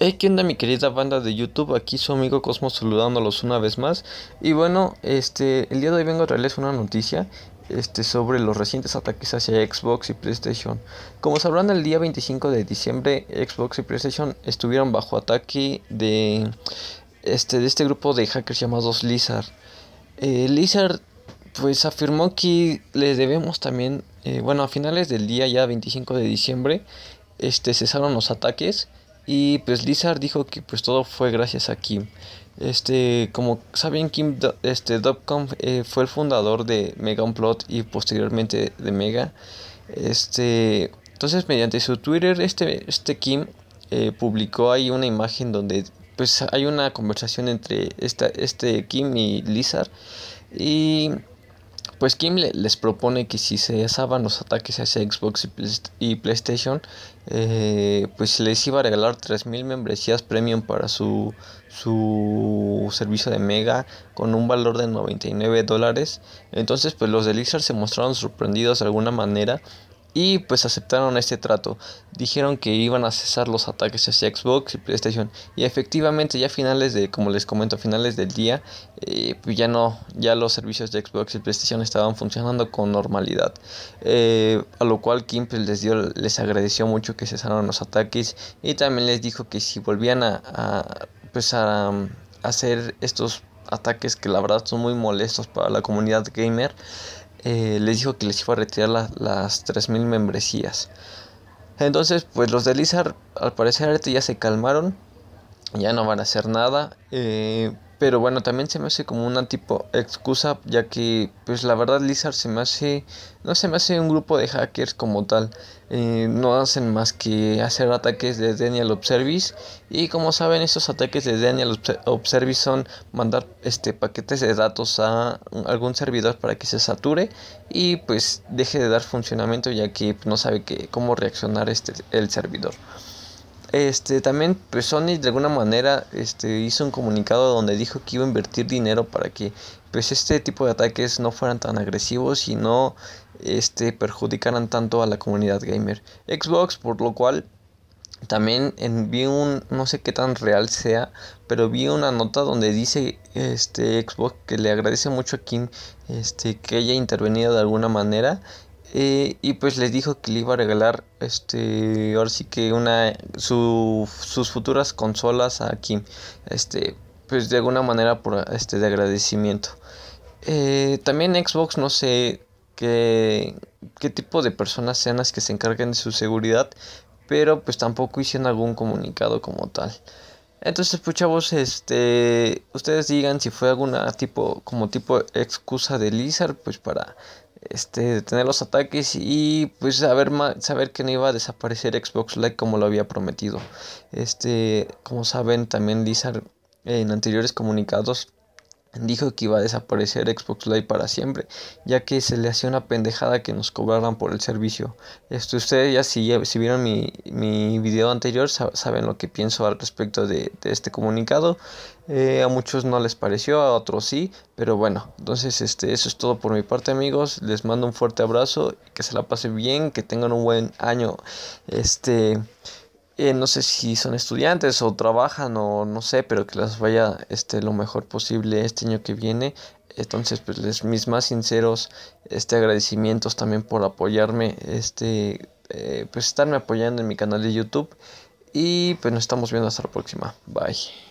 Hey, ¿qué onda mi querida banda de YouTube? Aquí su amigo Cosmo saludándolos una vez más. Y bueno, este, el día de hoy vengo a traerles una noticia este, sobre los recientes ataques hacia Xbox y PlayStation. Como sabrán, el día 25 de diciembre Xbox y PlayStation estuvieron bajo ataque de este, de este grupo de hackers llamados Lizard. Eh, Lizard pues afirmó que les debemos también, eh, bueno, a finales del día ya 25 de diciembre este, cesaron los ataques y pues Lizard dijo que pues todo fue gracias a Kim. Este, como saben, Kim este, eh, fue el fundador de Mega Unplot y posteriormente de Mega. Este, entonces, mediante su Twitter, este, este Kim eh, publicó ahí una imagen donde pues hay una conversación entre este Kim y Lizard. Y pues Kim les propone que si se asaban los ataques hacia Xbox y, PlayStation, pues pues les iba a regalar 3.000 membresías premium para su, su servicio de Mega con un valor de 99 dólares. Entonces pues los de se mostraron sorprendidos de alguna manera y pues aceptaron este trato. Dijeron que iban a cesar los ataques hacia Xbox y PlayStation y efectivamente ya a finales de, como les comento, a finales del día, eh, pues ya no, ya los servicios de Xbox y PlayStation estaban funcionando con normalidad. Eh, a lo cual Kim pues, les dio, les agradeció mucho que cesaron los ataques y también les dijo que si volvían a, a pues, hacer estos ataques que la verdad son muy molestos para la comunidad gamer eh, les dijo que les iba a retirar las 3.000 membresías. Entonces, pues los de Lizard al parecer ya se calmaron, ya no van a hacer nada. Eh, pero bueno, también se me hace como una tipo excusa, ya que pues la verdad Lizard se me hace, no se me hace un grupo de hackers como tal. Eh, no hacen más que hacer ataques de Daniel Observice. Y como saben, esos ataques de Daniel Observice son mandar este paquetes de datos a algún servidor para que se sature y pues deje de dar funcionamiento ya que no sabe cómo reaccionar este, el servidor. Este, también pues Sony de alguna manera este, hizo un comunicado donde dijo que iba a invertir dinero para que pues este tipo de ataques no fueran tan agresivos y no este, perjudicaran tanto a la comunidad gamer. Xbox, por lo cual también envió un, no sé qué tan real sea, pero vi una nota donde dice este Xbox que le agradece mucho a Kim este, que haya intervenido de alguna manera eh, y pues les dijo que le iba a regalar este ahora sí que una sus futuras consolas a Kim este pues de alguna manera por este de agradecimiento eh, también Xbox no sé qué, qué tipo de personas sean las que se encarguen de su seguridad pero pues tampoco hicieron algún comunicado como tal entonces, pues chavos, este, ustedes digan si fue alguna tipo, como tipo excusa de Lizard, pues para este, detener los ataques y pues saber, saber que no iba a desaparecer Xbox Live como lo había prometido. Este, como saben, también Lizard en anteriores comunicados Dijo que iba a desaparecer Xbox Live para siempre, ya que se le hacía una pendejada que nos cobraran por el servicio. ustedes ya si, si vieron mi, video anterior saben lo que pienso al respecto de, este comunicado. Eh, a muchos no les pareció, a otros sí, pero bueno, entonces este, eso es todo por mi parte amigos. Les mando un fuerte abrazo, que se la pasen bien, que tengan un buen año. Este eh, no sé si son estudiantes o trabajan o no sé, pero que las vaya este, lo mejor posible este año que viene. Entonces, pues mis más sinceros este, agradecimientos también por apoyarme, este, eh, pues estarme apoyando en mi canal de YouTube. Y pues nos estamos viendo hasta la próxima. Bye.